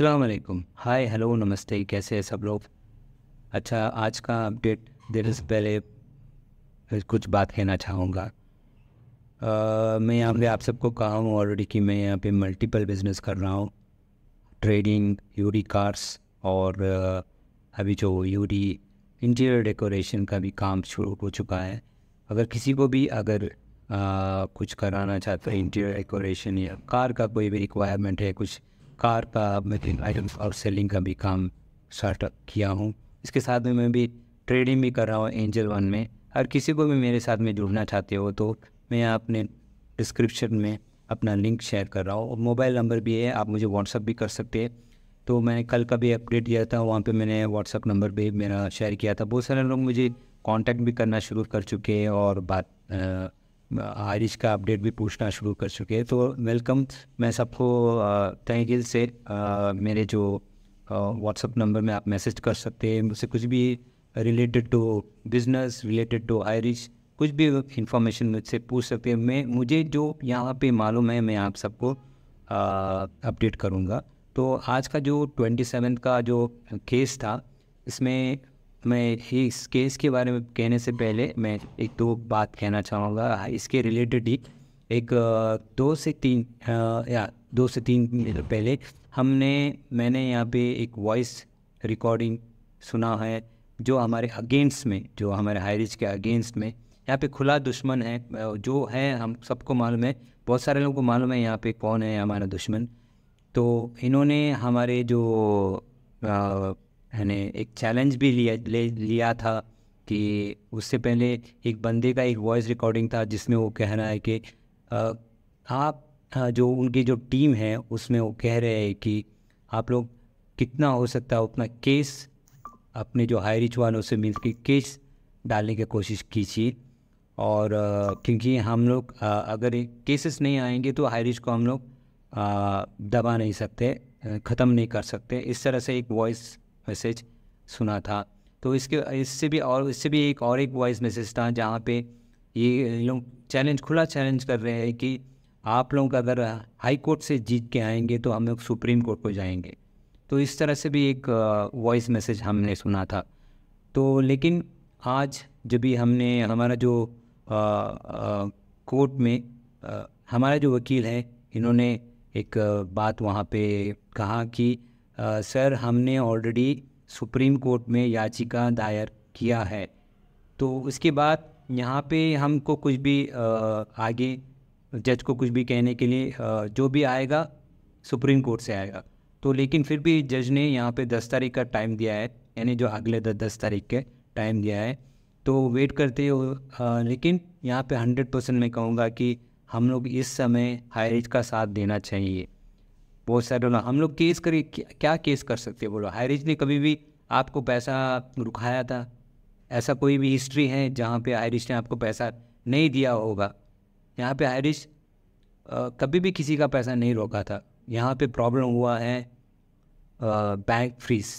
अलैक्म hi hello नमस्ते कैसे हैं सब लोग अच्छा आज का अपडेट देर से पहले कुछ बात कहना चाहूँगा मैं यहाँ पे आप सबको कहा हूँ ऑलरेडी कि मैं यहाँ पे मल्टीपल बिजनेस कर रहा हूँ ट्रेडिंग यूरी कार्स और अभी जो यूरी इंटीरियर डेकोरेशन का भी काम शुरू हो चुका है अगर किसी को भी अगर आ, कुछ कराना चाहते हैं इंटीरियर डेकोरेशन या कार का कोई भी रिक्वायरमेंट है कुछ कार का मैं आइटम्स और सेलिंग का भी काम स्टार्ट किया हूँ इसके साथ में मैं भी ट्रेडिंग भी कर रहा हूँ एंजल वन में अगर किसी को भी मेरे साथ में जुड़ना चाहते हो तो मैं अपने डिस्क्रिप्शन में अपना लिंक शेयर कर रहा हूँ और मोबाइल नंबर भी है आप मुझे व्हाट्सअप भी कर सकते हैं तो मैंने कल का भी अपडेट दिया था वहाँ पे मैंने व्हाट्सअप नंबर भी मेरा शेयर किया था बहुत सारे लोग मुझे कांटेक्ट भी करना शुरू कर चुके हैं और बात आयरिश का अपडेट भी पूछना शुरू कर चुके हैं तो वेलकम मैं सबको तय दिल से आ, मेरे जो व्हाट्सअप नंबर में आप मैसेज कर सकते हैं मुझसे कुछ भी related to business related to Irish कुछ भी इंफॉर्मेशन मुझसे पूछ सकते हैं मैं मुझे जो यहाँ पे मालूम है मैं आप सबको अपडेट करूँगा तो आज का जो ट्वेंटी का जो केस था इसमें मैं इस केस के बारे में कहने से पहले मैं एक दो बात कहना चाहूँगा इसके रिलेटेड ही एक दो से तीन या दो से तीन मिनट पहले हमने मैंने यहाँ पे एक वॉइस रिकॉर्डिंग सुना है जो हमारे अगेंस्ट में जो हमारे हायरिज के अगेंस्ट में यहाँ पे खुला दुश्मन है जो है हम सबको मालूम है बहुत सारे लोगों को मालूम है यहाँ पे कौन है हमारा दुश्मन तो इन्होंने हमारे जो आ, मैंने एक चैलेंज भी लिया ले लिया था कि उससे पहले एक बंदे का एक वॉइस रिकॉर्डिंग था जिसमें वो कह रहा है कि आप जो उनकी जो टीम है उसमें वो कह रहे हैं कि आप लोग कितना हो सकता है उतना केस अपने जो हाई रिच वालों से मिल के केस डालने की कोशिश कीजिए और क्योंकि हम लोग अगर केसेस नहीं आएंगे तो हाई रिच को हम लोग दबा नहीं सकते ख़त्म नहीं कर सकते इस तरह से एक वॉइस मैसेज सुना था तो इसके इससे भी और इससे भी एक और एक वॉइस मैसेज था जहाँ पे ये लोग चैलेंज खुला चैलेंज कर रहे हैं कि आप लोग अगर हाई कोर्ट से जीत के आएंगे तो हम लोग सुप्रीम कोर्ट को जाएंगे तो इस तरह से भी एक वॉइस uh, मैसेज हमने सुना था तो लेकिन आज जब भी हमने हमारा जो कोर्ट uh, uh, में आ, हमारा जो वकील है इन्होंने एक बात वहाँ पे कहा कि सर हमने ऑलरेडी सुप्रीम कोर्ट में याचिका दायर किया है तो उसके बाद यहाँ पे हमको कुछ भी आ, आगे जज को कुछ भी कहने के लिए आ, जो भी आएगा सुप्रीम कोर्ट से आएगा तो लेकिन फिर भी जज ने यहाँ पे दस तारीख का टाइम दिया है यानी जो अगले दस दस तारीख के टाइम दिया है तो वेट करते हो लेकिन यहाँ पे हंड्रेड परसेंट मैं कहूँगा कि हम लोग इस समय हाईरेज का साथ देना चाहिए बहुत सारे ना हम लोग केस करें क्या केस कर सकते हैं बोलो हैरिज ने कभी भी आपको पैसा रुखाया था ऐसा कोई भी हिस्ट्री है जहाँ पे आयरिश ने आपको पैसा नहीं दिया होगा यहाँ पे आयरिश कभी भी किसी का पैसा नहीं रोका था यहाँ पे प्रॉब्लम हुआ है बैंक फ्रीज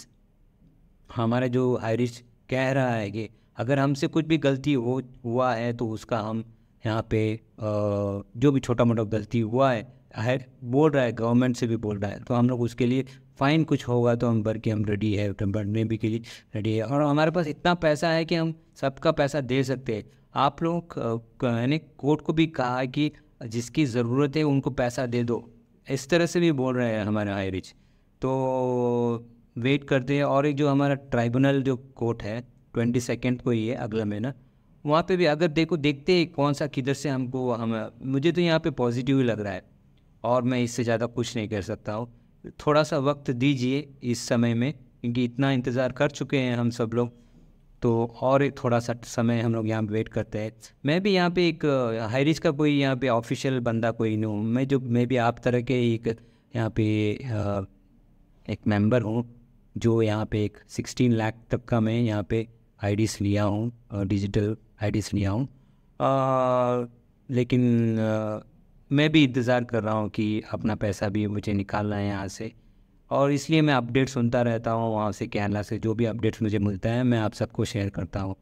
हमारा जो आयरिश कह रहा है कि अगर हमसे कुछ भी गलती हो हुआ है तो उसका हम यहाँ पे आ, जो भी छोटा मोटा गलती हुआ है है बोल रहा है गवर्नमेंट से भी बोल रहा है तो हम लोग उसके लिए फ़ाइन कुछ होगा तो हम भर के हम रेडी है बढ़ने तो भी के लिए रेडी है और हमारे पास इतना पैसा है कि हम सबका पैसा दे सकते हैं आप लोग यानी कोर्ट को भी कहा है कि जिसकी ज़रूरत है उनको पैसा दे दो इस तरह से भी बोल रहे हैं हमारे हाई रिच तो वेट करते हैं और एक जो हमारा ट्राइब्यूनल जो कोर्ट है ट्वेंटी सेकेंड को ही है अगला महीना वहाँ पे भी अगर देखो देखते हैं कौन सा किधर से हमको हम मुझे तो यहाँ पे पॉजिटिव ही लग रहा है और मैं इससे ज़्यादा कुछ नहीं कर सकता हूँ थोड़ा सा वक्त दीजिए इस समय में क्योंकि इतना इंतज़ार कर चुके हैं हम सब लोग तो और थोड़ा सा समय हम लोग यहाँ वेट करते हैं मैं भी यहाँ पे एक हाईरिस का कोई यहाँ पे ऑफिशियल बंदा कोई नहीं हूँ मैं जो मैं भी आप तरह के एक यहाँ पे एक मेंबर हूँ जो यहाँ पे एक सिक्सटीन लाख तक का मैं यहाँ पे आई लिया हूँ डिजिटल आई लिया हूँ लेकिन मैं भी इंतज़ार कर रहा हूँ कि अपना पैसा भी मुझे निकालना है यहाँ से और इसलिए मैं अपडेट सुनता रहता हूँ वहाँ से कैनला से जो भी अपडेट्स मुझे मिलता है मैं आप सबको शेयर करता हूँ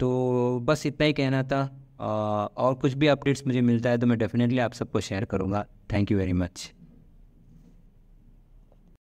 तो बस इतना ही कहना था और कुछ भी अपडेट्स मुझे मिलता है तो मैं डेफ़िनेटली आप सबको शेयर करूँगा थैंक यू वेरी मच